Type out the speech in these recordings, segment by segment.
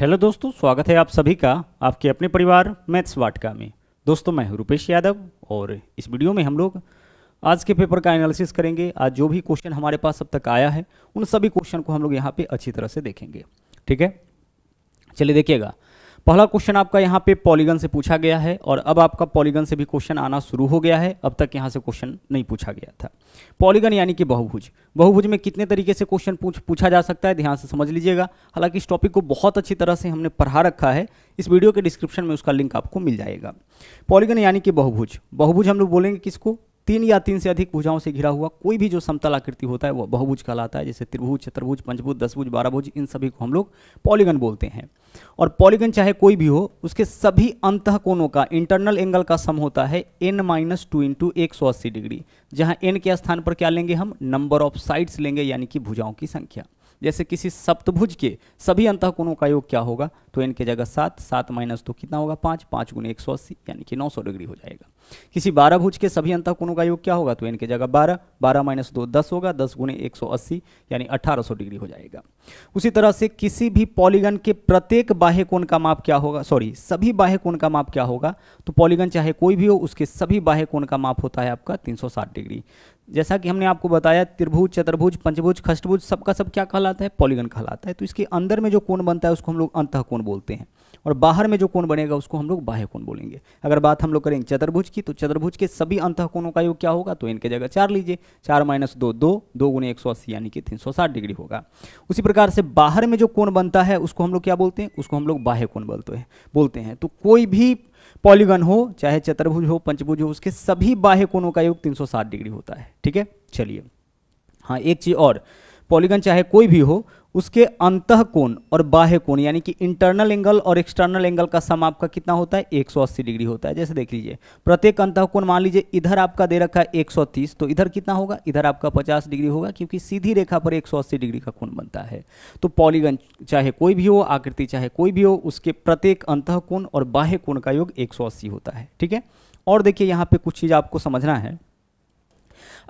hello दोस्तों स्वागत है आप सभी का आपके अपने परिवार मैथ्स वाटका में दोस्तों मैं हूँ रुपेश यादव और इस वीडियो में हम लोग आज के पेपर का एनालिसिस करेंगे आज जो भी क्वेश्चन हमारे पास अब तक आया है उन सभी क्वेश्चन को हम लोग यहाँ पे अच्छी तरह से देखेंगे ठीक है चलिए देखिएगा पहला क्वेश्चन आपका यहाँ पे पॉलीगन से पूछा गया है और अब आपका पॉलीगन से भी क्वेश्चन आना शुरू हो गया है अब तक यहाँ से क्वेश्चन नहीं पूछा गया था पॉलीगन यानी कि बहुभुज बहुभुज में कितने तरीके से क्वेश्चन पूछ पूछा जा सकता है ध्यान से समझ लीजिएगा हालांकि इस टॉपिक को बहुत अच्छी तरह से हमने पढ़ा रखा है इस वीडियो के डिस्क्रिप्शन में उसका लिंक आपको मिल जाएगा पॉलीगन यानी कि बहुभुज बहुभुज हम लोग बोलेंगे किसको तीन या तीन से अधिक भुजाओं से घिरा हुआ कोई भी जो समतल आकृति होता है वह बहुभुज कहलाता है जैसे त्रिभुज चतुर्भुज पंचभुज दसभुज बारहभुज इन सभी को हम लोग पॉलीगन बोलते हैं और पॉलीगन चाहे कोई भी हो उसके सभी अंत कोणों का इंटरनल एंगल का सम होता है एन माइनस टू इंटू एक सौ अस्सी डिग्री जहां एन के स्थान पर क्या लेंगे हम नंबर ऑफ साइड्स लेंगे यानी कि भुजाओं की संख्या जैसे किसी सप्तभुज के सभी कोणों का योग क्या होगा तो एन के जगह सात सात माइनस दो कितना होगा पाँच पाँच गुने एक सौ अस्सी यानी कि नौ सौ डिग्री हो जाएगा किसी बारह भुज के सभी अंतःकोणों का योग क्या होगा तो एन के जगह बारह बारह माइनस दो दस होगा दस गुने एक सौ अस्सी यानी अठारह सौ डिग्री हो जाएगा उसी तरह से किसी भी पॉलीगन के प्रत्येक बाह्य कोण का माप क्या होगा सॉरी सभी बाह्य कोण का माप क्या होगा तो पॉलीगन चाहे कोई भी हो उसके सभी बाह्य कोण का माप होता है आपका तीन सौ साठ डिग्री जैसा कि हमने आपको बताया त्रिभुज चतुर्भुज पंचभुज खष्टभुज सबका सब क्या कहलाता है पॉलीगन कहलाता है तो इसके अंदर में जो कोण बनता है उसको हम लोग अंत कोण बोलते हैं और बाहर में जो कोण बनेगा उसको हम लोग बाह्य कोण बोलेंगे अगर बात हम लोग करेंगे चतुर्भुज की तो चतुर्भुज के सभी अंत कोणों का योग क्या होगा तो इनके जगह चार लीजिए चार माइनस दो दो दो गुने एक सौ अस्सी यानी कि तीन सौ साठ डिग्री होगा उसी प्रकार से बाहर में जो कोण बनता है उसको हम लोग क्या बोलते हैं उसको हम लोग बाह्य कोण बोलते हैं बोलते हैं तो कोई भी पॉलीगन हो चाहे चतुर्भुज हो पंचभुज हो उसके सभी बाह्य कोणों का योग 360 डिग्री होता है ठीक है चलिए हाँ एक चीज़ और पॉलीगन चाहे कोई भी हो उसके अंत कोण और बाह्य कोण यानी कि इंटरनल एंगल और एक्सटर्नल एंगल का सम आपका कितना होता है 180 डिग्री होता है जैसे देख लीजिए प्रत्येक अंत कोण मान लीजिए इधर आपका दे रखा है 130 तो इधर कितना होगा इधर आपका 50 डिग्री होगा क्योंकि सीधी रेखा पर 180 डिग्री का कोण बनता है तो पॉलीगन चाहे कोई भी हो आकृति चाहे कोई भी हो उसके प्रत्येक अंत कोण और बाह्य कोण का योग एक होता है ठीक है और देखिए यहाँ पे कुछ चीज़ आपको समझना है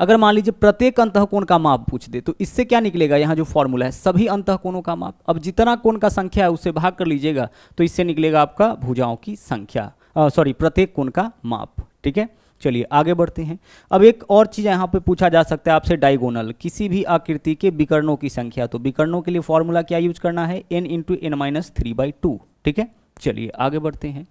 अगर मान लीजिए प्रत्येक अंत कोण का माप पूछ दे तो इससे क्या निकलेगा यहाँ जो फॉर्मूला है सभी अंत कोणों का माप अब जितना कोण का संख्या है उससे भाग कर लीजिएगा तो इससे निकलेगा आपका भुजाओं की संख्या सॉरी प्रत्येक कोण का माप ठीक है चलिए आगे बढ़ते हैं अब एक और चीज़ यहाँ पे पूछा जा सकता है आपसे डायगोनल किसी भी आकृति के विकर्णों की संख्या तो विकर्णों के लिए फॉर्मूला क्या यूज करना है n into n minus three by two ठीक है चलिए आगे बढ़ते हैं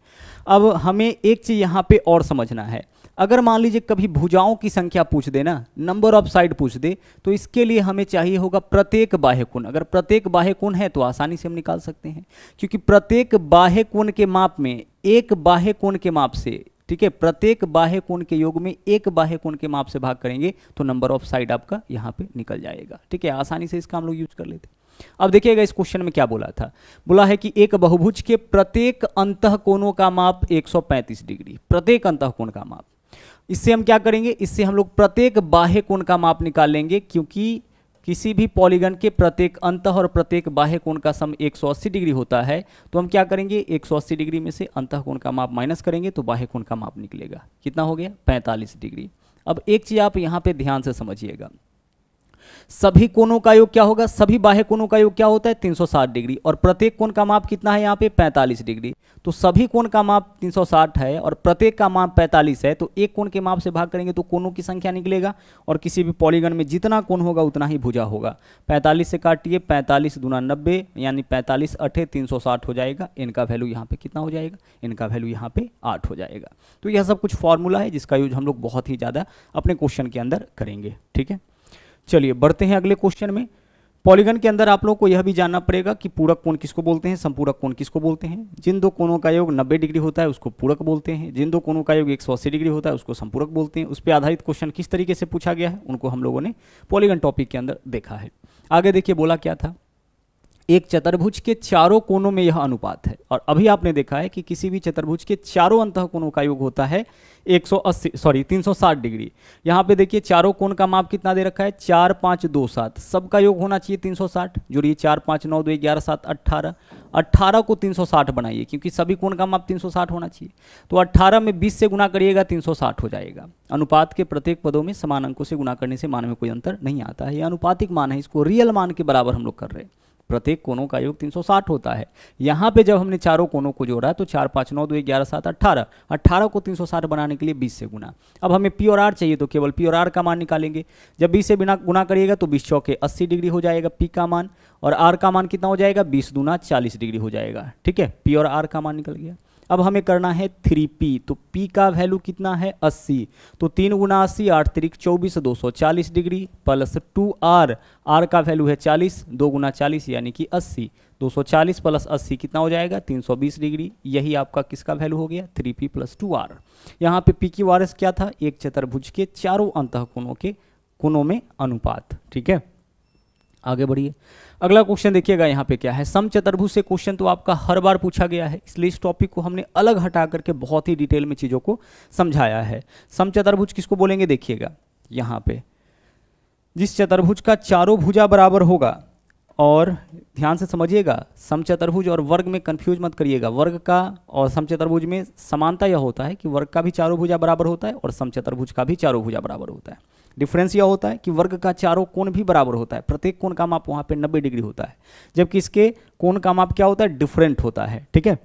अब हमें एक चीज़ यहाँ पे और समझना है अगर मान लीजिए कभी भुजाओं की संख्या पूछ दे ना नंबर ऑफ साइड पूछ दे तो इसके लिए हमें चाहिए होगा प्रत्येक बाह्य कोण अगर प्रत्येक बाह्य कोण है तो आसानी से हम निकाल सकते हैं क्योंकि प्रत्येक बाह्य कोण के माप में एक बाह्य कोण के माप से ठीक है प्रत्येक बाह्य कोण के योग में एक बाह्य कोण के माप से भाग करेंगे तो नंबर ऑफ साइड आपका यहाँ पे निकल जाएगा ठीक है आसानी से इसका हम लोग यूज कर लेते हैं अब देखिएगा इस क्वेश्चन में क्या बोला था बोला है कि एक बहुभुज के प्रत्येक अंत कोणों का माप 135 डिग्री प्रत्येक अंत कोण का माप इससे हम क्या करेंगे इससे हम लोग प्रत्येक बाह्य कोण का माप निकाल लेंगे क्योंकि किसी भी पॉलीगन के प्रत्येक अंत और प्रत्येक बाह्य कोण का सम 180 डिग्री होता है तो हम क्या करेंगे 180 डिग्री में से अंत कोण का माप माइनस करेंगे तो बाह्य कोण का माप निकलेगा कितना हो गया 45 डिग्री अब एक चीज़ आप यहाँ पे ध्यान से समझिएगा सभी कोनों का योग क्या होगा सभी बाह्य कोनों का योग क्या होता है 360 डिग्री और प्रत्येक कोण का माप कितना है यहाँ पे 45 डिग्री तो सभी कोण का माप 360 है और प्रत्येक का माप 45 है तो एक कोण के माप से भाग करेंगे तो कोनों की संख्या निकलेगा और किसी भी पॉलीगन में जितना कोण होगा उतना ही भुजा होगा पैंतालीस से काटिए पैंतालीस दुना नब्बे यानी पैंतालीस अठे तीन हो जाएगा इनका वैल्यू यहाँ पर कितना हो जाएगा इनका वैल्यू यहाँ पर आठ हो जाएगा तो यह सब कुछ फॉर्मूला है जिसका यूज हम लोग बहुत ही ज़्यादा अपने क्वेश्चन के अंदर करेंगे ठीक है चलिए बढ़ते हैं अगले क्वेश्चन में पॉलीगन के अंदर आप लोग को यह भी जानना पड़ेगा कि पूरक कोण किसको बोलते हैं संपूरक कोण किसको बोलते हैं जिन दो कोणों का योग 90 डिग्री होता है उसको पूरक बोलते हैं जिन दो कोणों का योग 180 डिग्री होता है उसको संपूरक बोलते हैं उस पर आधारित क्वेश्चन किस तरीके से पूछा गया है उनको हम लोगों ने पॉलीगन टॉपिक के अंदर देखा है आगे देखिए बोला क्या था एक चतुर्भुज के चारों कोनों में यह अनुपात है और अभी आपने देखा है कि किसी भी चतुर्भुज के चारों अंत कोनों का योग होता है 180 सॉरी 360 डिग्री यहाँ पे देखिए चारों कोण का माप कितना दे रखा है चार पांच दो सात सबका योग होना चाहिए 360 जोड़िए चार पांच नौ दो ग्यारह सात अट्ठारह अट्ठारह को 360 बनाइए क्योंकि सभी कोण का माप 360 होना चाहिए तो 18 में 20 से गुना करिएगा 360 हो जाएगा अनुपात के प्रत्येक पदों में समान अंकों से गुना करने से मान में कोई अंतर नहीं आता है यह अनुपातिक मान है इसको रियल मान के बराबर हम लोग कर रहे हैं प्रत्येक कोनों का योग 360 होता है यहाँ पे जब हमने चारों कोनों को जोड़ा तो चार पाँच नौ दो ग्यारह सात अट्ठारह अट्ठारह को 360 बनाने के लिए 20 से गुना अब हमें पी और आर चाहिए तो केवल पी और आर का मान निकालेंगे जब बीस से बिना गुना करिएगा तो बीस चौके अस्सी डिग्री हो जाएगा पी का मान और आर का मान कितना हो जाएगा बीस गुना चालीस डिग्री हो जाएगा ठीक है पी और आर का मान निकल गया अब हमें करना है थ्री पी तो पी का वैल्यू कितना है अस्सी तो तीन गुना अस्सी आठ तरीक चौबीस दो सौ चालीस degree plus two R R का वैल्यू है चालीस दो गुना चालीस यानी कि अस्सी 240 प्लस अस्सी कितना हो जाएगा 320 डिग्री यही आपका किसका वैल्यू हो गया three P plus two R यहाँ पे पी की वारस क्या था एक चतुर्भुज के चारों अंत कोणों के कोणों में अनुपात ठीक है आगे बढ़िए अगला क्वेश्चन देखिएगा यहाँ पे क्या है सम चतुर्भुज से क्वेश्चन तो आपका हर बार पूछा गया है इसलिए इस टॉपिक को हमने अलग हटा करके बहुत ही डिटेल में चीज़ों को समझाया है सम चतुर्भुज किसको बोलेंगे देखिएगा यहाँ पे जिस चतुर्भुज का चारों भुजा बराबर होगा और ध्यान से समझिएगा समचतुर्भुज और वर्ग में कन्फ्यूज मत करिएगा वर्ग का और समचतुर्भुज में समानता यह होता है कि वर्ग का भी चारों भुजा बराबर होता है और समचतुर्भुज का भी चारों भुजा बराबर होता है डिफरेंस यह होता है कि वर्ग का चारों कोण भी बराबर होता है प्रत्येक कोण का माप वहां पे 90 डिग्री होता है जबकि इसके कोण का माप क्या होता है डिफरेंट होता है ठीक है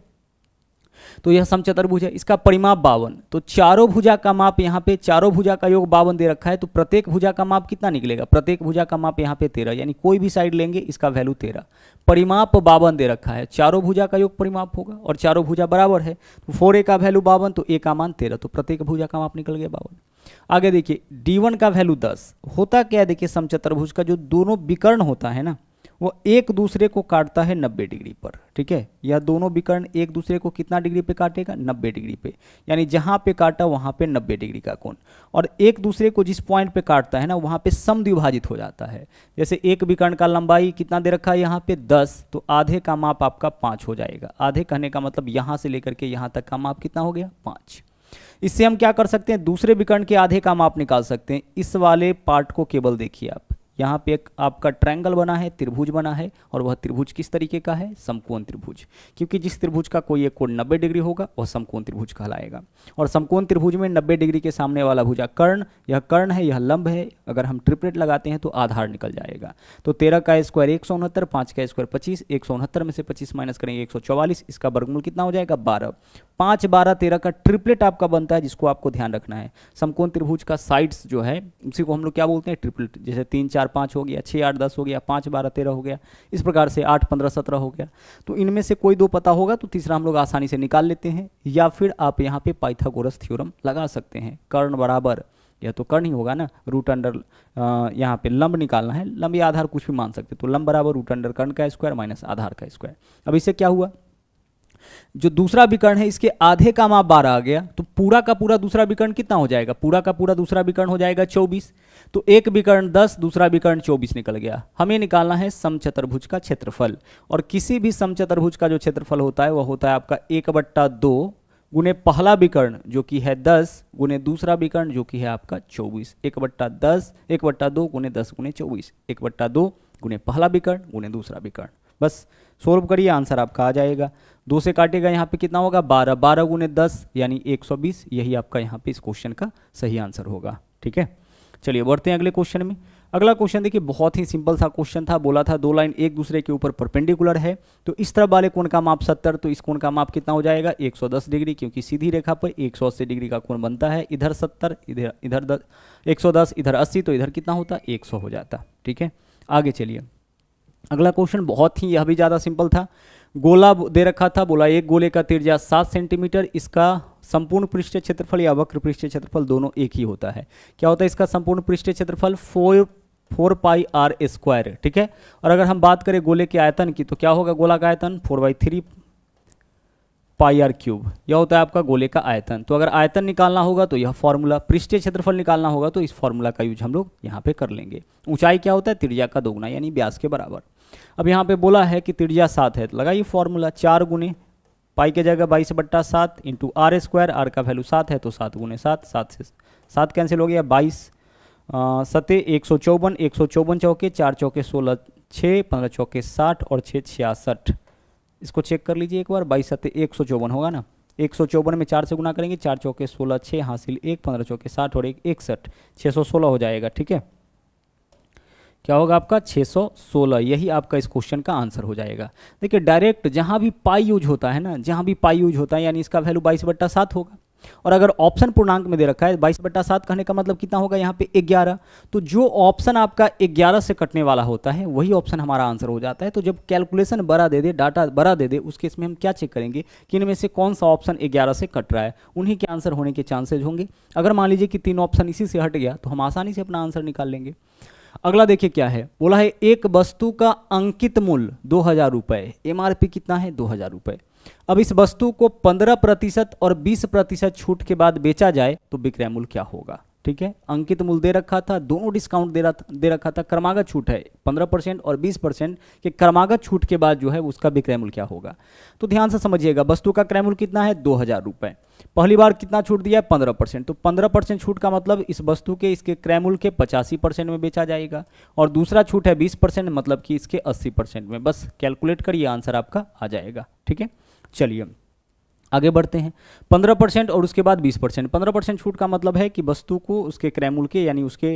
तो यह समचतुर्भुज है इसका परिमाप बावन तो चारों भुजा का माप यहाँ पे चारों भुजा का योग बावन दे रखा है तो प्रत्येक भुजा का माप कितना निकलेगा प्रत्येक भुजा का माप यहाँ पे तेरह यानी कोई भी साइड लेंगे इसका वैल्यू तेरह परिमाप बावन दे रखा है चारों भुजा का योग परिमाप होगा और चारों भुजा बराबर है तो फोर का वैल्यू बावन तो ए का मान तेरह तो प्रत्येक भुजा का माप निकल गया बावन आगे देखिए डी का वैल्यू दस होता क्या देखिए समचतुर्भुज का जो दोनों विकर्ण होता है ना वो एक दूसरे को काटता है 90 डिग्री पर ठीक है यह दोनों विकर्ण एक दूसरे को कितना डिग्री पे काटेगा 90 डिग्री पे यानी जहां पे काटा वहां पे 90 डिग्री का कोण और एक दूसरे को जिस पॉइंट पे काटता है ना वहां पे समद्विभाजित हो जाता है जैसे एक विकर्ण का लंबाई कितना दे रखा है यहाँ पे दस तो आधे का माप आपका पांच हो जाएगा आधे कहने का मतलब यहां से लेकर के यहाँ तक का माप कितना हो गया पांच इससे हम क्या कर सकते हैं दूसरे विकर्ण के आधे का माप निकाल सकते हैं इस वाले पार्ट को केवल देखिए आप यहाँ पे एक आपका ट्रायंगल बना है त्रिभुज बना है और वह त्रिभुज किस तरीके का है समकोण त्रिभुज क्योंकि जिस त्रिभुज का कोई एक कोण 90 डिग्री होगा वह समकोण त्रिभुज कहलाएगा और समकोण त्रिभुज में 90 डिग्री के सामने वाला भुजा कर्ण यह कर्ण है यह लंब है अगर हम ट्रिपलेट लगाते हैं तो आधार निकल जाएगा तो तेरह का स्क्वायर एक सौ उनहत्तर का स्क्वायर पच्चीस एक में से पच्चीस माइनस करेंगे एक इसका वर्गमूल कितना हो जाएगा बारह पाँच बारह तेरह का ट्रिपलेट आपका बनता है जिसको आपको ध्यान रखना है समकोण त्रिभुज का साइड्स जो है उसी को हम लोग क्या बोलते हैं ट्रिपलेट जैसे तीन चार पाँच हो गया छः आठ दस हो गया पाँच बारह तेरह हो गया इस प्रकार से आठ पंद्रह सत्रह हो गया तो इनमें से कोई दो पता होगा तो तीसरा हम लोग आसानी से निकाल लेते हैं या फिर आप यहाँ पे पाइथागोरस थ्योरम लगा सकते हैं कर्ण बराबर यह तो कर्ण ही होगा ना रूट अंडर यहाँ पे लंब निकालना है लंब या आधार कुछ भी मान सकते तो लंब बराबर रूट अंडर कर्ण का स्क्वायर माइनस आधार का स्क्वायर अब इससे क्या हुआ जो दूसरा विकर्ण है इसके आधे का माप बारह आ गया तो पूरा का पूरा दूसरा विकर्ण कितना हो जाएगा पूरा का पूरा दूसरा विकर्ण हो जाएगा चौबीस तो एक विकर्ण दस दूसरा विकर्ण चौबीस निकल गया हमें निकालना है समचतुर्भुज का क्षेत्रफल और किसी भी समचतुर्भुज का जो क्षेत्रफल होता है वह होता है आपका एक बट्टा दो गुने पहला विकर्ण जो कि है दस गुने दूसरा विकर्ण जो कि है आपका चौबीस एक बट्टा दस एक बट्टा दो गुने दस गुने चौबीस एक बट्टा दो गुने पहला विकर्ण गुने दूसरा विकर्ण बस सोल्व करिए आंसर आपका आ जाएगा दो से काटेगा यहाँ पे कितना होगा बारह बारह गुने दस यानी एक सौ बीस यही आपका यहाँ पे इस क्वेश्चन का सही आंसर होगा ठीक है चलिए बढ़ते हैं अगले क्वेश्चन में अगला क्वेश्चन देखिए बहुत ही सिंपल सा क्वेश्चन था बोला था दो लाइन एक दूसरे के ऊपर परपेंडिकुलर है तो इस तरफ वाले कोण का माप 70 तो इस कोण का माप कितना हो जाएगा 110 डिग्री क्योंकि सीधी रेखा पर 180 डिग्री का कोण बनता है इधर 70 इधर इधर दस इधर 80 तो इधर कितना होता 100 हो जाता ठीक है आगे चलिए अगला क्वेश्चन बहुत ही यह भी ज़्यादा सिंपल था गोला दे रखा था बोला एक गोले का तिरजा सात सेंटीमीटर इसका संपूर्ण पृष्ठ क्षेत्रफल या वक्र पृष्ठ क्षेत्रफल दोनों एक ही होता है क्या होता है इसका संपूर्ण पृष्ठ क्षेत्रफल four four pi R square ठीक है और अगर हम बात करें गोले के आयतन की तो क्या होगा गोला का आयतन four by three pi R cube यह होता है आपका गोले का आयतन तो अगर आयतन निकालना होगा तो यह फॉर्मूला पृष्ठीय क्षेत्रफल निकालना होगा तो इस फॉर्मूला का यूज हम लोग यहाँ पे कर लेंगे ऊंचाई क्या होता है त्रिज्या का दोगुना यानी ब्यास के बराबर अब यहाँ पे बोला है कि त्रिज्या सात है तो लगाइए फॉर्मूला चार गुने पाई के जगह बाईस बट्टा सात इंटू आर स्क्वायर आर का वैल्यू सात है तो सात गुने सात सात से सात कैंसिल हो गया बाईस सते एक सौ चौवन एक सौ चौवन चौके चार चौके सोलह छः पंद्रह चौके साठ और छः छियासठ इसको चेक कर लीजिए एक बार बाईस सत्य एक सौ चौवन होगा ना एक सौ चौवन में चार से गुना करेंगे चार चौके सोलह छः हासिल एक पंद्रह चौके साठ और एक इकसठ छः सौ सोलह हो जाएगा ठीक है क्या होगा आपका 616 यही आपका इस क्वेश्चन का आंसर हो जाएगा देखिए डायरेक्ट जहां भी पाई यूज होता है ना जहाँ भी पाई यूज होता है यानी इसका वैल्यू बाईस बट्टा सात होगा और अगर ऑप्शन पूर्णांक में दे रखा है बाईस बट्टा सात कहने का मतलब कितना होगा यहाँ पे ग्यारह तो जो ऑप्शन आपका ग्यारह से कटने वाला होता है वही ऑप्शन हमारा आंसर हो जाता है तो जब कैलकुलेशन बड़ा दे दे डाटा बड़ा दे दे उस केस में हम क्या चेक करेंगे कि इनमें से कौन सा ऑप्शन ग्यारह से कट रहा है उन्हीं के आंसर होने के चांसेज होंगे अगर मान लीजिए कि तीन ऑप्शन इसी से हट गया तो हम आसानी से अपना आंसर निकाल लेंगे अगला देखिए क्या है बोला है एक वस्तु का अंकित मूल्य दो हजार रुपए एम कितना है दो हजार रुपए अब इस वस्तु को पंद्रह प्रतिशत और बीस प्रतिशत छूट के बाद बेचा जाए तो विक्रय मूल्य क्या होगा ठीक है अंकित मूल दे रखा था दोनों डिस्काउंट दे रहा दे रखा था क्रमागत छूट है 15 परसेंट और 20 परसेंट के क्रमागत छूट के बाद जो है उसका विक्रय मूल्य क्या होगा तो ध्यान से समझिएगा वस्तु का क्रय मूल्य कितना है दो हज़ार रुपये पहली बार कितना छूट दिया है पंद्रह परसेंट तो पंद्रह परसेंट छूट का मतलब इस वस्तु के इसके क्रय मूल्य के पचासी परसेंट में बेचा जाएगा और दूसरा छूट है बीस परसेंट मतलब कि इसके अस्सी परसेंट में बस कैलकुलेट करिए आंसर आपका आ जाएगा ठीक है चलिए आगे बढ़ते हैं पंद्रह परसेंट और उसके बाद बीस परसेंट पंद्रह परसेंट छूट का मतलब है कि वस्तु को उसके क्रय मूल्य के यानी उसके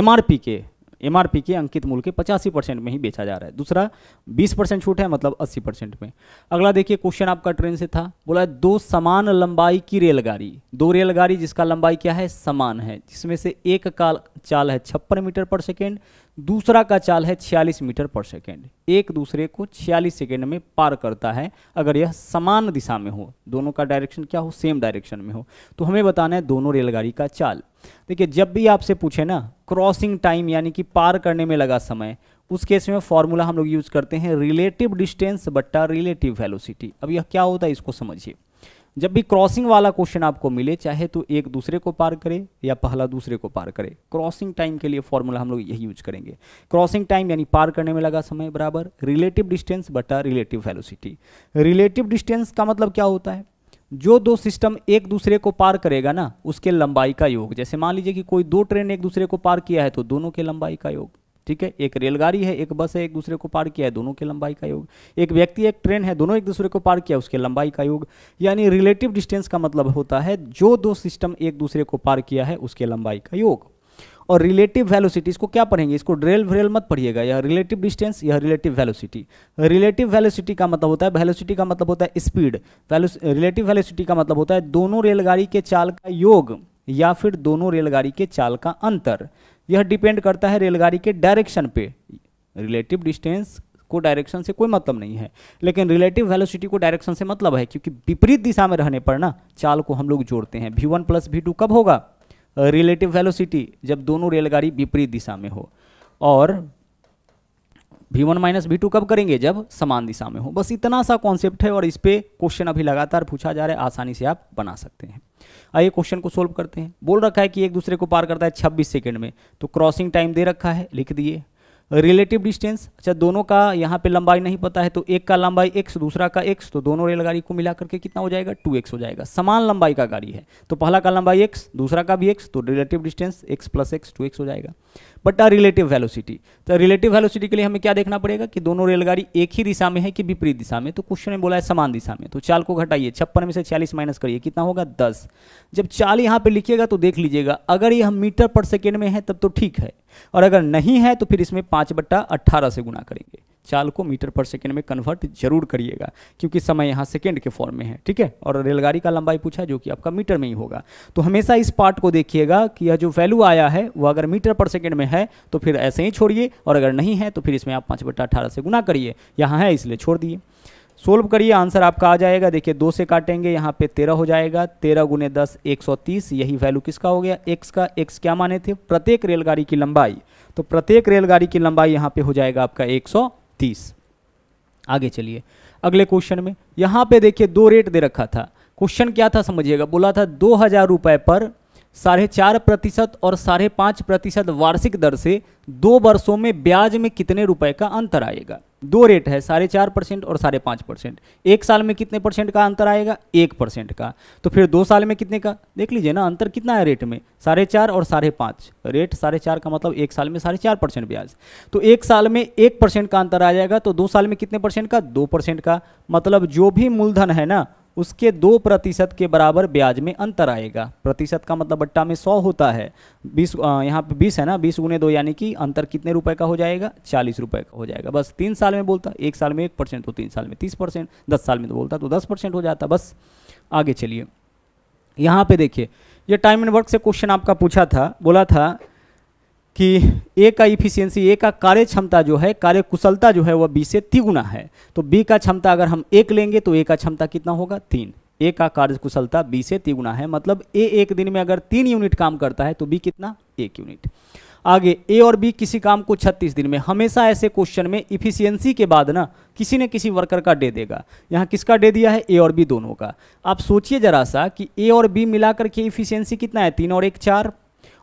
एम के एम के अंकित मूल्य के पचासी परसेंट में ही बेचा जा रहा है दूसरा बीस परसेंट छूट है मतलब अस्सी परसेंट में अगला देखिए क्वेश्चन आपका ट्रेन से था बोला है दो समान लंबाई की रेलगाड़ी दो रेलगाड़ी जिसका लंबाई क्या है समान है जिसमें से एक का चाल है छप्पन मीटर पर सेकेंड दूसरा का चाल है 46 मीटर पर सेकेंड एक दूसरे को 46 सेकेंड में पार करता है अगर यह समान दिशा में हो दोनों का डायरेक्शन क्या हो सेम डायरेक्शन में हो तो हमें बताना है दोनों रेलगाड़ी का चाल देखिए जब भी आपसे पूछे ना क्रॉसिंग टाइम यानी कि पार करने में लगा समय उस केस में फॉर्मूला हम लोग यूज करते हैं रिलेटिव डिस्टेंस बट्टा रिलेटिव वेलोसिटी अब यह क्या होता है इसको समझिए जब भी क्रॉसिंग वाला क्वेश्चन आपको मिले चाहे तो एक दूसरे को पार करे या पहला दूसरे को पार करे क्रॉसिंग टाइम के लिए फॉर्मूला हम लोग यही यूज करेंगे क्रॉसिंग टाइम यानी पार करने में लगा समय बराबर रिलेटिव डिस्टेंस बटा रिलेटिव वेलोसिटी रिलेटिव डिस्टेंस का मतलब क्या होता है जो दो सिस्टम एक दूसरे को पार करेगा ना उसके लंबाई का योग जैसे मान लीजिए कि कोई दो ट्रेन एक दूसरे को पार किया है तो दोनों के लंबाई का योग ठीक है एक रेलगाड़ी है एक बस है एक दूसरे को पार किया है दोनों के लंबाई का योग एक व्यक्ति एक ट्रेन है दोनों एक दूसरे को पार किया उसके लंबाई का योग यानी रिलेटिव डिस्टेंस का मतलब होता है जो दो सिस्टम एक दूसरे को पार किया है उसके लंबाई का योग और रिलेटिव वेलोसिटी इसको क्या पढ़ेंगे इसको ड्रेल व्रेल मत पढ़िएगा या रिलेटिव डिस्टेंस या रिलेटिव वेलोसिटी रिलेटिव वेलोसिटी का मतलब होता है वेलोसिटी का मतलब होता है स्पीड रिलेटिव वेलोसिटी का मतलब होता है दोनों रेलगाड़ी के चाल का योग या फिर दोनों रेलगाड़ी के चाल का अंतर यह डिपेंड करता है रेलगाड़ी के डायरेक्शन पे रिलेटिव डिस्टेंस को डायरेक्शन से कोई मतलब नहीं है लेकिन रिलेटिव वेलोसिटी को डायरेक्शन से मतलब है क्योंकि विपरीत दिशा में रहने पर ना चाल को हम लोग जोड़ते हैं V one plus V two कब होगा रिलेटिव वेलोसिटी जब दोनों रेलगाड़ी विपरीत दिशा में हो और भी वन माइनस वी टू कब करेंगे जब समान दिशा में हो बस इतना सा कॉन्सेप्ट है और इस पर क्वेश्चन अभी लगातार पूछा जा रहा है आसानी से आप बना सकते हैं आइए क्वेश्चन को सोल्व करते हैं बोल रखा है कि एक दूसरे को पार करता है छब्बीस सेकेंड में तो क्रॉसिंग टाइम दे रखा है लिख दिए रिलेटिव डिस्टेंस अच्छा दोनों का यहाँ पे लंबाई नहीं पता है तो एक का लंबाई एक्स दूसरा का एक्स तो दोनों रेलगाड़ी को मिला करके कितना हो जाएगा टू एक्स हो जाएगा समान लंबाई का गाड़ी है तो पहला का लंबाई एक्स दूसरा का भी एक्स तो relative distance X plus X two X हो जाएगा बट अ रिलेटिव वेलोसिटी तो रिलेटिव वेलोसिटी के लिए हमें क्या देखना पड़ेगा कि दोनों रेलगाड़ी एक ही दिशा में है कि विपरीत दिशा में तो क्वेश्चन में बोला है समान दिशा में तो चाल को घटाइए छप्पन में से छियालीस माइनस करिए कितना होगा दस जब चाल यहाँ पर लिखिएगा तो देख लीजिएगा अगर ये हम मीटर पर सेकेंड में है तब तो ठीक है और अगर नहीं है तो फिर इसमें पाँच बट्टा से गुना करेंगे चाल को मीटर पर सेकेंड में कन्वर्ट जरूर करिएगा क्योंकि समय यहाँ सेकेंड के फॉर्म में है ठीक है और रेलगाड़ी का लंबाई पूछा जो कि आपका मीटर में ही होगा तो हमेशा इस पार्ट को देखिएगा कि यह जो वैल्यू आया है वो अगर मीटर पर सेकेंड में है तो फिर ऐसे ही छोड़िए और अगर नहीं है तो फिर इसमें आप पाँच बटा अठारह से गुना करिए यहाँ है इसलिए छोड़ दिए सोल्व करिए आंसर आपका आ जाएगा देखिए दो से काटेंगे यहाँ पे तेरह हो जाएगा तेरह गुने दस एक सौ तीस यही वैल्यू किसका हो गया एक्स का एक्स क्या माने थे प्रत्येक रेलगाड़ी की लंबाई तो प्रत्येक रेलगाड़ी की लंबाई यहाँ पे हो जाएगा आपका एक सौ तीस आगे चलिए अगले क्वेश्चन में यहां पे देखिए दो रेट दे रखा था क्वेश्चन क्या था समझिएगा बोला था दो हजार रुपए पर साढ़े चार प्रतिशत और साढ़े पाँच प्रतिशत वार्षिक दर से दो वर्षों में ब्याज में कितने रुपए का अंतर आएगा दो रेट है साढ़े चार परसेंट और साढ़े पाँच परसेंट एक साल में कितने परसेंट का अंतर आएगा एक परसेंट का तो फिर दो साल में कितने का देख लीजिए ना अंतर कितना है रेट में साढ़े चार और साढ़े पाँच रेट साढ़े चार का मतलब एक साल में साढ़े चार परसेंट ब्याज तो एक साल में एक परसेंट का अंतर आ जाएगा तो दो साल में कितने परसेंट का दो परसेंट का मतलब जो भी मूलधन है ना उसके दो प्रतिशत के बराबर ब्याज में अंतर आएगा प्रतिशत का मतलब बट्टा में सौ होता है बीस यहाँ पे बीस है ना बीस गुने दो यानी कि अंतर कितने रुपए का हो जाएगा चालीस रुपए का हो जाएगा बस तीन साल में बोलता एक साल में एक परसेंट तो तीन साल में तीस परसेंट दस साल में तो बोलता तो दस परसेंट हो जाता बस आगे चलिए यहाँ पे देखिए ये टाइम एंड वर्क से क्वेश्चन आपका पूछा था बोला था कि ए का इफिशियंसी ए का कार्य क्षमता जो है कार्य कुशलता जो है वह बी से तिगुना है तो बी का क्षमता अगर हम एक लेंगे तो ए का क्षमता कितना होगा तीन ए का कार्य कुशलता बी से तिगुना है मतलब ए एक दिन में अगर तीन यूनिट काम करता है तो बी कितना एक यूनिट आगे ए और बी किसी काम को 36 दिन में हमेशा ऐसे क्वेश्चन में इफिशियंसी के बाद ना किसी न किसी वर्कर का डे दे देगा यहाँ किसका डे दिया है ए और बी दोनों का आप सोचिए जरा सा कि ए और बी मिलाकर के इफिशियंसी कितना है तीन और एक चार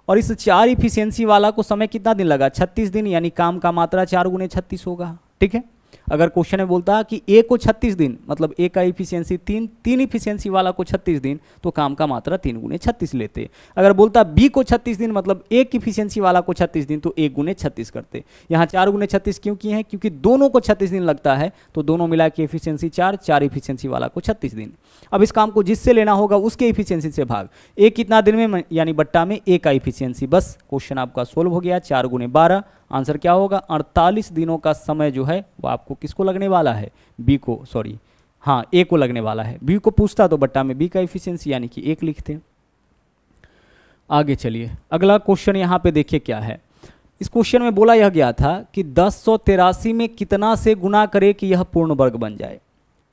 और इस चार इफिशियंसी वाला को समय कितना दिन लगा छत्तीस दिन यानी काम का मात्रा चार गुने छत्तीस होगा ठीक है अगर क्वेश्चन में बोलता कि ए को 36 दिन मतलब ए का इफिशियंसी तीन तीन इफिशियंसी वाला को 36 दिन तो काम का मात्रा तीन गुने छत्तीस लेते अगर बोलता बी को 36 दिन मतलब एक इफिशियंसी वाला को 36 दिन तो एक गुने छत्तीस करते यहाँ चार गुने छत्तीस क्यों किए हैं क्योंकि दोनों को छत्तीस दिन लगता है तो दोनों मिला के इफिशियंसी चार चार इफिशियंसी वाला को छत्तीस दिन अब इस काम को जिससे लेना होगा उसके इफिशियंसी से भाग एक कितना दिन में यानी बट्टा में ए का इफिशियंसी बस क्वेश्चन आपका सोल्व हो गया चार गुने बारह आंसर क्या होगा अड़तालीस दिनों का समय जो है वो आपको किसको लगने वाला है बी को सॉरी हाँ ए को लगने वाला है बी को पूछता तो बट्टा में बी का इफिशियंसी यानी कि एक लिखते आगे चलिए अगला क्वेश्चन यहाँ पे देखिए क्या है इस क्वेश्चन में बोला यह गया था कि दस में कितना से गुना करे कि यह पूर्ण वर्ग बन जाए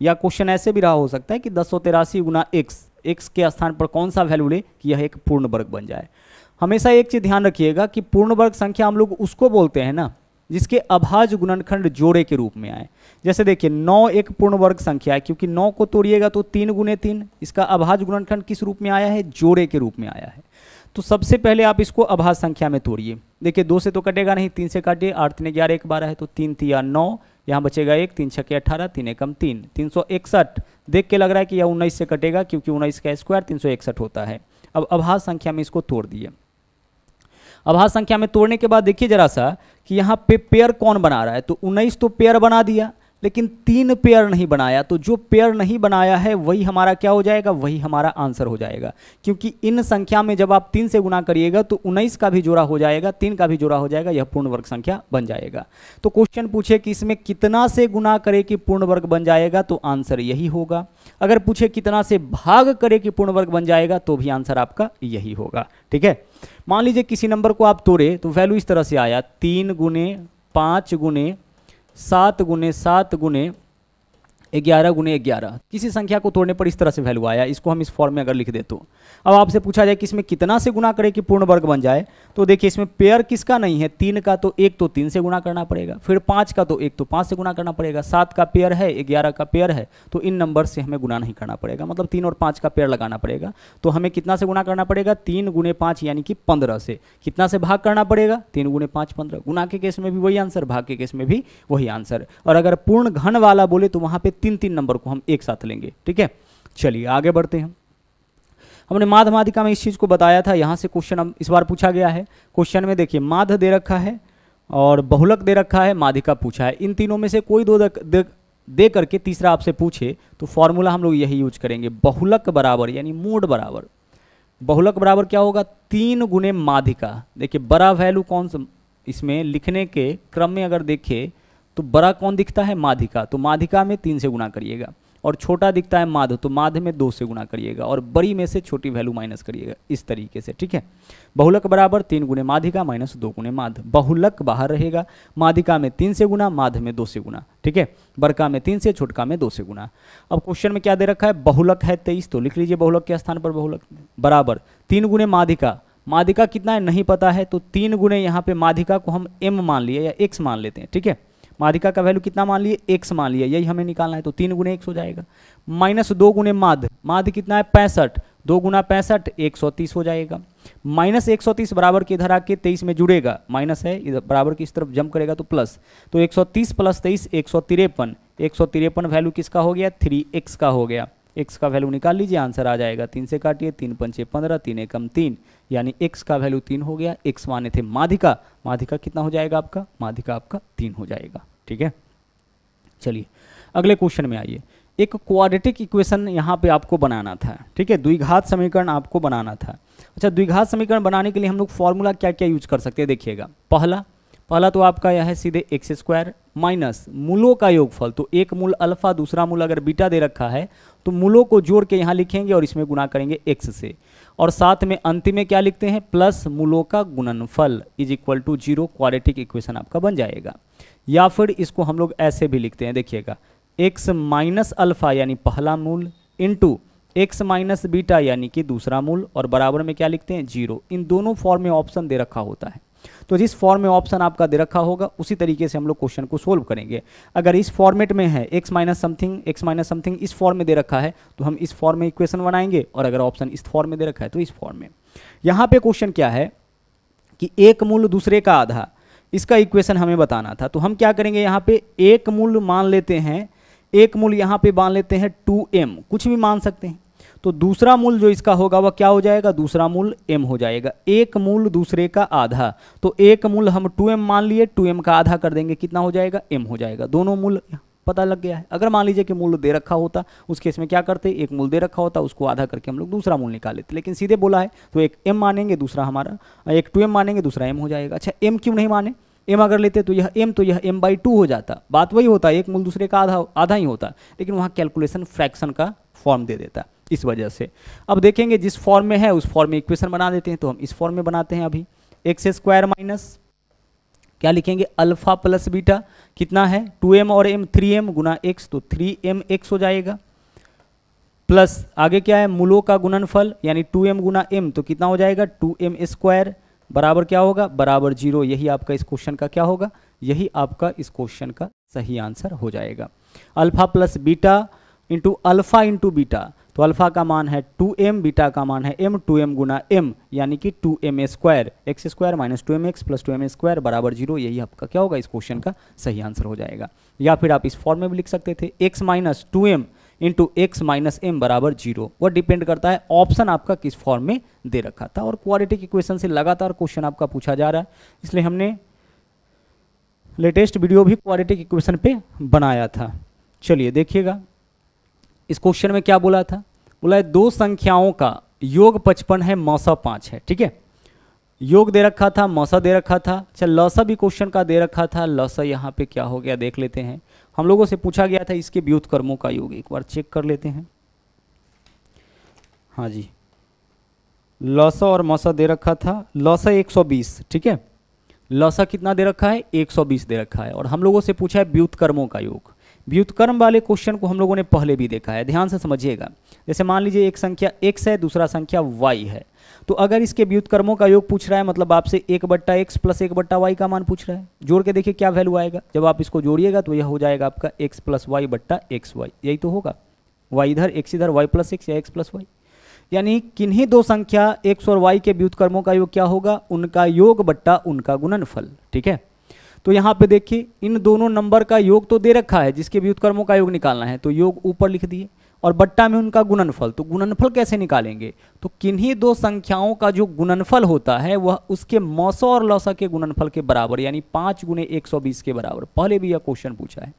या क्वेश्चन ऐसे भी रहा हो सकता है कि दस गुना एक्स एक्स के स्थान पर कौन सा वैल्यू ले कि यह एक पूर्ण वर्ग बन जाए हमेशा एक चीज़ ध्यान रखिएगा कि पूर्ण वर्ग संख्या हम लोग उसको बोलते हैं ना जिसके अभाज गुणनखंड जोड़े के रूप में आए जैसे देखिए नौ एक पूर्ण वर्ग संख्या है क्योंकि नौ को तोड़िएगा तो तीन गुने तीन इसका अभाज गुणनखंड किस रूप में आया है जोड़े के रूप में आया है तो सबसे पहले आप इसको अभाज संख्या में तोड़िए देखिए दो से तो कटेगा नहीं तीन से काटिए आठ तीन ग्यारह एक बारह है तो तीन तिया नौ यहाँ बचेगा एक तीन छके अठारह तीन एकम तीन तीन सौ इकसठ देख के लग रहा है कि यह उन्नीस से कटेगा क्योंकि उन्नीस का स्क्वायर तीन सौ इकसठ होता है अब अभाज संख्या में इसको तोड़ दिए अभाज्य संख्या में तोड़ने के बाद देखिए जरा सा कि यहाँ पे पेयर कौन बना रहा है तो उन्नीस तो पेयर बना दिया लेकिन तीन पेयर नहीं बनाया तो जो पेयर नहीं बनाया है वही हमारा क्या हो जाएगा वही हमारा आंसर हो जाएगा क्योंकि इन संख्या में जब आप तीन से गुना करिएगा तो उन्नीस का भी जोड़ा हो जाएगा तीन का भी जोड़ा हो जाएगा यह पूर्ण वर्ग संख्या बन जाएगा तो क्वेश्चन पूछे कि इसमें कितना से गुना करे कि पूर्ण वर्ग बन जाएगा तो आंसर यही होगा अगर पूछे कितना से भाग करे कि पूर्ण वर्ग बन जाएगा तो भी आंसर आपका यही होगा ठीक है मान लीजिए किसी नंबर को आप तोड़े तो वैल्यू इस तरह से आया तीन गुने पाँच गुने सात गुने सात गुने ग्यारह गुने ग्यारह किसी संख्या को तोड़ने पर इस तरह से वैल्यू आया इसको हम इस फॉर्म में अगर लिख दे तो अब आपसे पूछा जाए कि इसमें कितना से गुना करें कि पूर्ण वर्ग बन जाए तो देखिए इसमें पेयर किसका नहीं है तीन का तो एक तो तीन से गुना करना पड़ेगा फिर पाँच का तो एक तो पाँच से गुना करना पड़ेगा सात का पेयर है ग्यारह का पेयर है तो इन नंबर से हमें गुना नहीं करना पड़ेगा मतलब तीन और पाँच का पेयर लगाना पड़ेगा तो हमें कितना से गुना करना पड़ेगा तीन गुने पाँच यानी कि पंद्रह से कितना से भाग करना पड़ेगा तीन गुने पाँच पंद्रह गुना के केस में भी वही आंसर भाग के केस में भी वही आंसर और अगर पूर्ण घन वाला बोले तो वहाँ पर तीन तीन नंबर को हम एक साथ लेंगे ठीक है चलिए आगे बढ़ते हैं हमने माधमाधिका में इस चीज़ को बताया था यहां से क्वेश्चन हम इस बार पूछा गया है क्वेश्चन में देखिए माध दे रखा है और बहुलक दे रखा है माधिका पूछा है इन तीनों में से कोई दो दे, दे, दे करके तीसरा आपसे पूछे तो फॉर्मूला हम लोग यही यूज करेंगे बहुलक बराबर यानी मोड बराबर बहुलक बराबर क्या होगा तीन गुने माधिका देखिए बड़ा वैल्यू कौन सा इसमें लिखने के क्रम में अगर देखें तो बड़ा कौन दिखता है माधिका तो माधिका में तीन से गुणा करिएगा और छोटा दिखता है माध तो माध में दो से गुणा करिएगा और बड़ी में से छोटी वैल्यू माइनस करिएगा इस तरीके से ठीक है बहुलक बराबर तीन गुणे माधिका माइनस दो गुणे माध बहुलक बाहर रहेगा माधिका में तीन से गुणा माध में दो से गुणा ठीक है बड़का में तीन से छोटका में दो से गुणा अब क्वेश्चन में क्या दे रखा है बहुलक है तेईस तो लिख लीजिए बहुलक के स्थान पर बहुलक बराबर तीन गुणे माधिका माधिका कितना है नहीं पता है तो तीन गुणे यहाँ पे माधिका को हम एम मान लिए या एक्स मान लेते हैं ठीक है माधिका का वैल्यू कितना मान लिए एक्स मान लिया यही हमें निकालना है तो तीन गुने एक्स हो जाएगा माइनस दो गुने माध माध कितना है पैंसठ दो गुना पैंसठ एक सौ तीस हो जाएगा माइनस एक सौ तीस बराबर के इधर आके तेईस में जुड़ेगा माइनस है इधर बराबर की इस तरफ जंप करेगा तो प्लस तो एक सौ तीस प्लस तेईस एक सौ तिरपन एक सौ तिरपन वैल्यू किसका हो गया थ्री एक्स का हो गया एक्स का वैल्यू निकाल लीजिए आंसर आ जाएगा तीन से काटिए तीन पंचे पंद्रह तीन एकम तीन यानी एक्स का वैल्यू तीन हो गया एक्स माने थे माधिका माधिका कितना हो जाएगा आपका माधिका आपका तीन हो जाएगा ठीक है चलिए अगले क्वेश्चन में आइए एक क्वाड्रेटिक इक्वेशन यहाँ पे आपको बनाना था ठीक है द्विघात समीकरण आपको बनाना था अच्छा द्विघात समीकरण बनाने के लिए हम लोग फॉर्मूला क्या क्या यूज कर सकते हैं देखिएगा पहला पहला तो आपका यह है सीधे एक्स स्क्वायर माइनस मूलों का योगफल तो एक मूल अल्फा दूसरा मूल अगर बीटा दे रखा है तो मूलों को जोड़ के यहाँ लिखेंगे और इसमें गुणा करेंगे एक्स से और साथ में अंतिम में क्या लिखते हैं प्लस मूलों का गुणनफल is equal to zero quadratic equation आपका बन जाएगा या फिर इसको हम लोग ऐसे भी लिखते हैं देखिएगा एक्स माइनस अल्फा यानी पहला मूल इंटू एक्स माइनस बीटा यानी कि दूसरा मूल और बराबर में क्या लिखते हैं जीरो इन दोनों फॉर्म में ऑप्शन दे रखा होता है तो जिस फॉर्म में ऑप्शन आपका दे रखा होगा उसी तरीके से हम लोग क्वेश्चन को सोल्व करेंगे अगर इस फॉर्मेट में है X minus something X minus something इस फॉर्म में दे रखा है तो हम इस फॉर्म में इक्वेशन बनाएंगे और अगर ऑप्शन इस फॉर्म में दे रखा है तो इस फॉर्म में यहाँ पे क्वेश्चन क्या है कि एक मूल दूसरे का आधा इसका इक्वेशन हमें बताना था तो हम क्या करेंगे यहाँ पे एक मूल मान लेते हैं एक मूल यहाँ पे मान लेते हैं टू कुछ भी मान सकते हैं तो दूसरा मूल जो इसका होगा वह क्या हो जाएगा दूसरा मूल m हो जाएगा एक मूल दूसरे का आधा तो एक मूल हम 2m मान लिए 2m का आधा कर देंगे कितना हो जाएगा m हो जाएगा दोनों मूल पता लग गया है अगर मान लीजिए कि मूल दे रखा होता उस केस में क्या करते एक मूल दे रखा होता उसको आधा करके हम लोग दूसरा मूल निकाल लेते लेकिन सीधे बोला है तो एक एम मानेंगे दूसरा हमारा एक टू एम मानेंगे दूसरा एम हो जाएगा अच्छा एम क्यों नहीं माने एम अगर लेते तो यह एम तो यह एम बाई टू हो जाता बात वही होता एक मूल दूसरे का आधा आधा ही होता लेकिन वहाँ कैलकुलेशन फ्रैक्शन का फॉर्म दे देता है इस वजह से अब देखेंगे जिस फॉर्म में है उस फॉर्म में इक्वेशन बना देते हैं तो हम इस फॉर्म में बनाते हैं अभी एक्स स्क्वायर माइनस क्या लिखेंगे अल्फा प्लस बीटा कितना है टू एम और एम थ्री एम गुना एक्स तो थ्री एम एक्स हो जाएगा प्लस आगे क्या है मूलों का गुणनफल यानी टू एम गुना एम तो कितना हो जाएगा टू एम स्क्वायर बराबर क्या होगा बराबर जीरो यही आपका इस क्वेश्चन का क्या होगा यही आपका इस क्वेश्चन का सही आंसर हो जाएगा alpha plus beta into alpha into beta तो अल्फा का मान है 2m बीटा का मान है m 2m गुना एम यानी कि 2m square X square minus two M X plus two M square बराबर जीरो यही आपका क्या होगा इस क्वेश्चन का सही आंसर हो जाएगा या फिर आप इस फॉर्म में भी लिख सकते थे x minus two M into X minus M बराबर जीरो वह डिपेंड करता है ऑप्शन आपका किस फॉर्म में दे रखा था और क्वालिटिक इक्वेशन से लगातार क्वेश्चन आपका पूछा जा रहा है इसलिए हमने लेटेस्ट वीडियो भी क्वालिटिक इक्वेशन पे बनाया था चलिए देखिएगा इस क्वेश्चन में क्या बोला था बोला है दो संख्याओं का योग पचपन है मौसा पाँच है ठीक है योग दे रखा था मौसा दे रखा था चल अच्छा, लौसा भी क्वेश्चन का दे रखा था लौसा यहाँ पे क्या हो गया देख लेते हैं हम लोगों से पूछा गया था इसके कर्मों का योग एक बार चेक कर लेते हैं हाँ जी लौसा और मौसा दे रखा था लौसा 120 ठीक है लौसा कितना दे रखा है 120 दे रखा है और हम लोगों से पूछा है कर्मों का योग व्युतकर्म वाले क्वेश्चन को हम लोगों ने पहले भी देखा है ध्यान से समझिएगा जैसे मान लीजिए एक संख्या एक्स है दूसरा संख्या वाई है तो अगर इसके व्युतकर्मों का योग पूछ रहा है मतलब आपसे एक बट्टा एक्स प्लस एक बट्टा वाई का मान पूछ रहा है जोड़ के देखिए क्या वैल्यू आएगा जब आप इसको जोड़िएगा तो यह हो जाएगा आपका एक्स प्लस वाई बट्टा एक्स वाई यही तो होगा वाई इधर एक्स इधर वाई प्लस एक्स या एक्स प्लस वाई यानी किन्हीं दो संख्या एक्स और वाई के व्युतकर्मों का योग क्या होगा उनका योग बट्टा उनका गुणनफल ठीक है तो यहाँ पे देखिए इन दोनों नंबर का योग तो दे रखा है जिसके भी उत्कर्मों का योग निकालना है तो योग ऊपर लिख दिए और बट्टा में उनका गुणनफल तो गुणनफल कैसे निकालेंगे तो किन्हीं दो संख्याओं का जो गुणनफल होता है वह उसके मौसौ और लौसा के गुणनफल के बराबर यानी पाँच गुणे एक सौ बीस के बराबर पहले भी यह क्वेश्चन पूछा है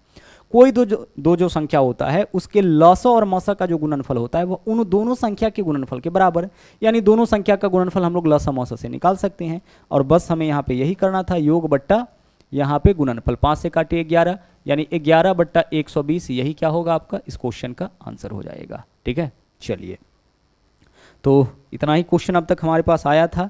कोई दो जो दो जो संख्या होता है उसके लौसो और मौसा का जो गुणनफल होता है वह उन दोनों संख्या के गुणनफल के बराबर यानी दोनों संख्या का गुणनफल हम लोग लौसा मौसा से निकाल सकते हैं और बस हमें यहाँ पे यही करना था योग बट्टा यहाँ पे गुणनफल पाँच से काटिए ग्यारह यानी ग्यारह बट्टा एक सौ बीस यही क्या होगा आपका इस क्वेश्चन का आंसर हो जाएगा ठीक है चलिए तो इतना ही क्वेश्चन अब तक हमारे पास आया था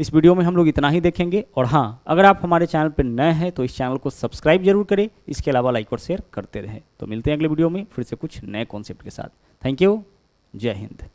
इस वीडियो में हम लोग इतना ही देखेंगे और हाँ अगर आप हमारे चैनल पर नए हैं तो इस चैनल को सब्सक्राइब जरूर करें इसके अलावा लाइक और शेयर करते रहें तो मिलते हैं अगले वीडियो में फिर से कुछ नए कॉन्सेप्ट के साथ थैंक यू जय हिंद